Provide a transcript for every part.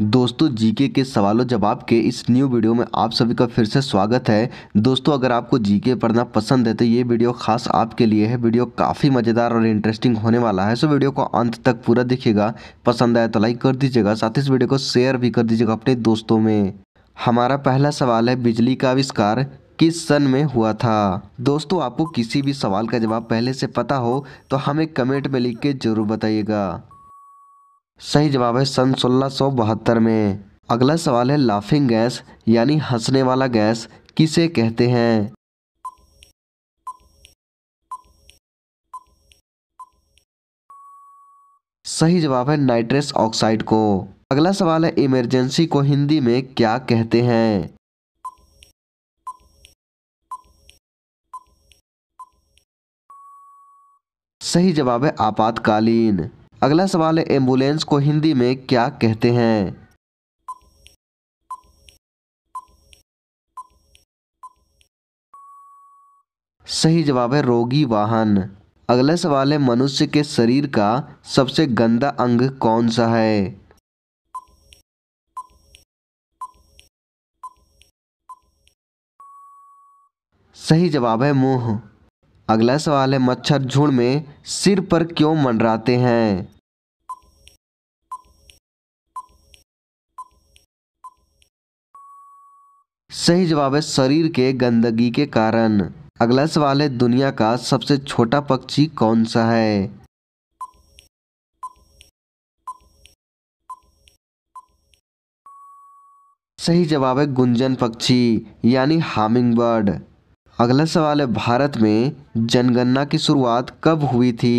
दोस्तों जीके के सवालों जवाब के इस न्यू वीडियो में आप सभी का फिर से स्वागत है दोस्तों अगर आपको जीके पढ़ना पसंद है तो ये वीडियो खास आपके लिए है वीडियो काफ़ी मज़ेदार और इंटरेस्टिंग होने वाला है सो वीडियो को अंत तक पूरा देखिएगा पसंद आए तो लाइक कर दीजिएगा साथ ही इस वीडियो को शेयर भी कर दीजिएगा अपने दोस्तों में हमारा पहला सवाल है बिजली का आविष्कार किस सन में हुआ था दोस्तों आपको किसी भी सवाल का जवाब पहले से पता हो तो हमें कमेंट में लिख के ज़रूर बताइएगा सही जवाब है सन सोलह में अगला सवाल है लाफिंग गैस यानी हंसने वाला गैस किसे कहते हैं सही जवाब है नाइट्रस ऑक्साइड को अगला सवाल है इमरजेंसी को हिंदी में क्या कहते हैं सही जवाब है आपातकालीन अगला सवाल है एम्बुलेंस को हिंदी में क्या कहते हैं सही जवाब है रोगी वाहन अगला सवाल है मनुष्य के शरीर का सबसे गंदा अंग कौन सा है सही जवाब है मुंह अगला सवाल है मच्छर झुंड में सिर पर क्यों मंडराते हैं सही जवाब है शरीर के गंदगी के कारण अगला सवाल है दुनिया का सबसे छोटा पक्षी कौन सा है सही जवाब है गुंजन पक्षी यानी हामिंग बर्ड अगला सवाल है भारत में जनगणना की शुरुआत कब हुई थी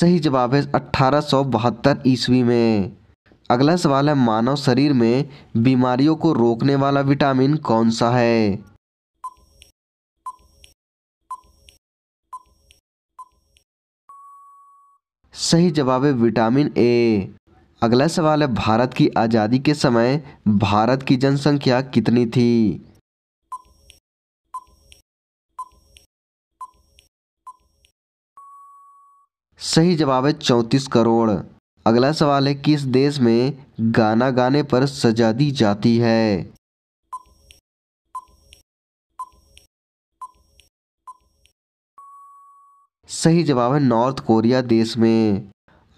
सही जवाब है अठारह ईस्वी में अगला सवाल है मानव शरीर में बीमारियों को रोकने वाला विटामिन कौन सा है सही जवाब है विटामिन ए अगला सवाल है भारत की आज़ादी के समय भारत की जनसंख्या कितनी थी सही जवाब है चौंतीस करोड़ अगला सवाल है किस देश में गाना गाने पर सजा दी जाती है सही जवाब है नॉर्थ कोरिया देश में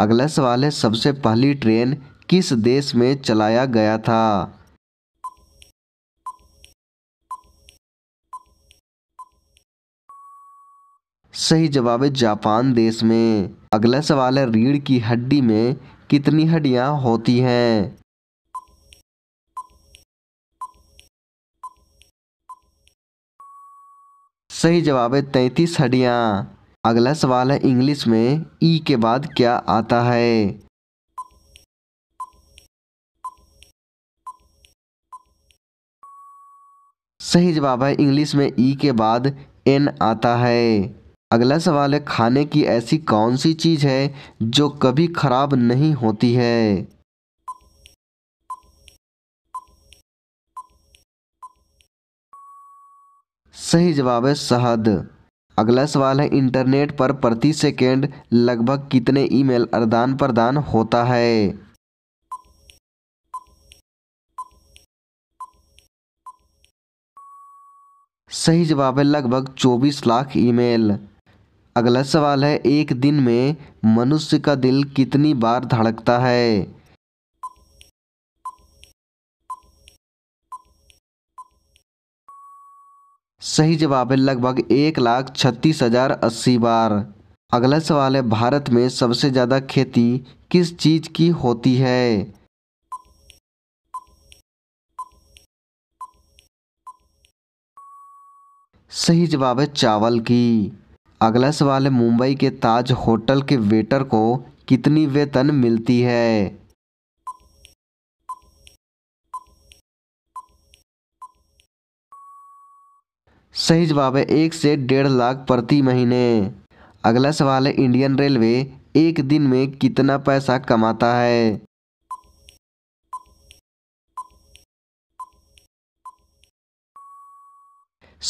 अगला सवाल है सबसे पहली ट्रेन किस देश में चलाया गया था सही जवाब है जापान देश में अगला सवाल है रीढ़ की हड्डी में कितनी हड्डियां होती हैं सही जवाब है तैतीस हड्डियां अगला सवाल है इंग्लिश में ई के बाद क्या आता है सही जवाब है इंग्लिश में ई के बाद एन आता है अगला सवाल है खाने की ऐसी कौन सी चीज़ है जो कभी खराब नहीं होती है सही जवाब है शहद अगला सवाल है इंटरनेट पर प्रति सेकेंड लगभग कितने ईमेल आदान प्रदान होता है सही जवाब है लगभग 24 लाख ईमेल अगला सवाल है एक दिन में मनुष्य का दिल कितनी बार धड़कता है सही जवाब है लगभग एक लाख छत्तीस हजार अस्सी बार अगला सवाल है भारत में सबसे ज़्यादा खेती किस चीज़ की होती है सही जवाब है चावल की अगला सवाल है मुंबई के ताज होटल के वेटर को कितनी वेतन मिलती है सही जवाब है एक से डेढ़ लाख प्रति महीने अगला सवाल है इंडियन रेलवे एक दिन में कितना पैसा कमाता है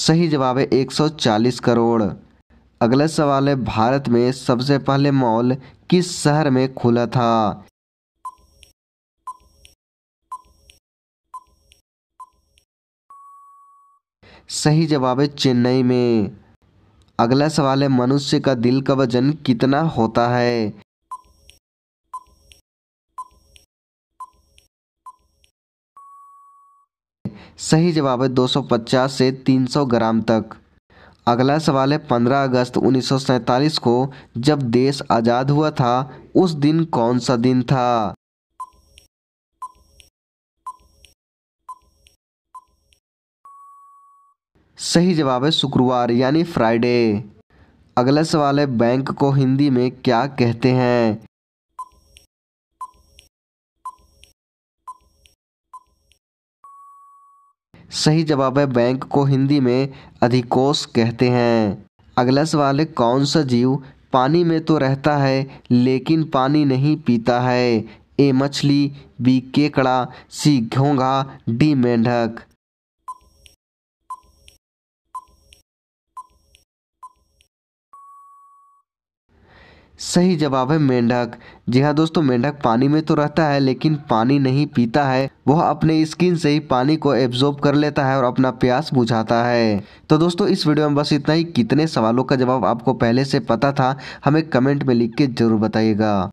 सही जवाब है 140 करोड़ अगला सवाल है भारत में सबसे पहले मॉल किस शहर में खुला था सही जवाब है चेन्नई में अगला सवाल है मनुष्य का दिल का वजन कितना होता है सही जवाब है 250 से 300 ग्राम तक अगला सवाल है 15 अगस्त उन्नीस को जब देश आज़ाद हुआ था उस दिन कौन सा दिन था सही जवाब है शुक्रवार यानी फ्राइडे अगला सवाल है बैंक को हिंदी में क्या कहते हैं सही जवाब है बैंक को हिंदी में अधिकोष कहते हैं अगला सवाल है कौन सा जीव पानी में तो रहता है लेकिन पानी नहीं पीता है ए मछली बी केकड़ा सी घोंघा डी मेंढक सही जवाब है मेंढक जी हाँ दोस्तों मेंढक पानी में तो रहता है लेकिन पानी नहीं पीता है वह अपने स्किन से ही पानी को एब्जॉर्ब कर लेता है और अपना प्यास बुझाता है तो दोस्तों इस वीडियो में बस इतना ही कितने सवालों का जवाब आपको पहले से पता था हमें कमेंट में लिख के जरूर बताइएगा